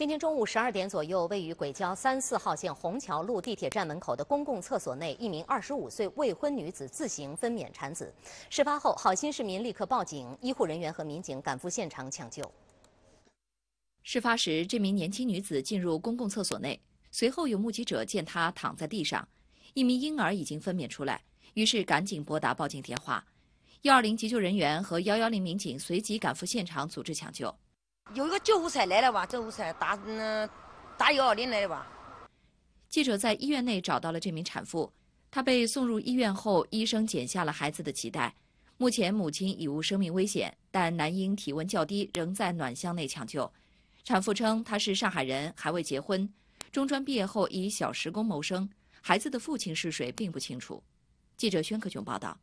今天中午十二点左右，位于轨交三四号线虹桥路地铁站门口的公共厕所内，一名二十五岁未婚女子自行分娩产子。事发后，好心市民立刻报警，医护人员和民警赶赴现场抢救。事发时，这名年轻女子进入公共厕所内，随后有目击者见她躺在地上，一名婴儿已经分娩出来，于是赶紧拨打报警电话。幺二零急救人员和幺幺零民警随即赶赴现场组织抢救。有一个救护车来了吧，救护车打嗯打幺二零来了吧。记者在医院内找到了这名产妇，她被送入医院后，医生剪下了孩子的脐带。目前母亲已无生命危险，但男婴体温较低，仍在暖箱内抢救。产妇称她是上海人，还未结婚，中专毕业后以小时工谋生。孩子的父亲是谁并不清楚。记者宣克琼报道。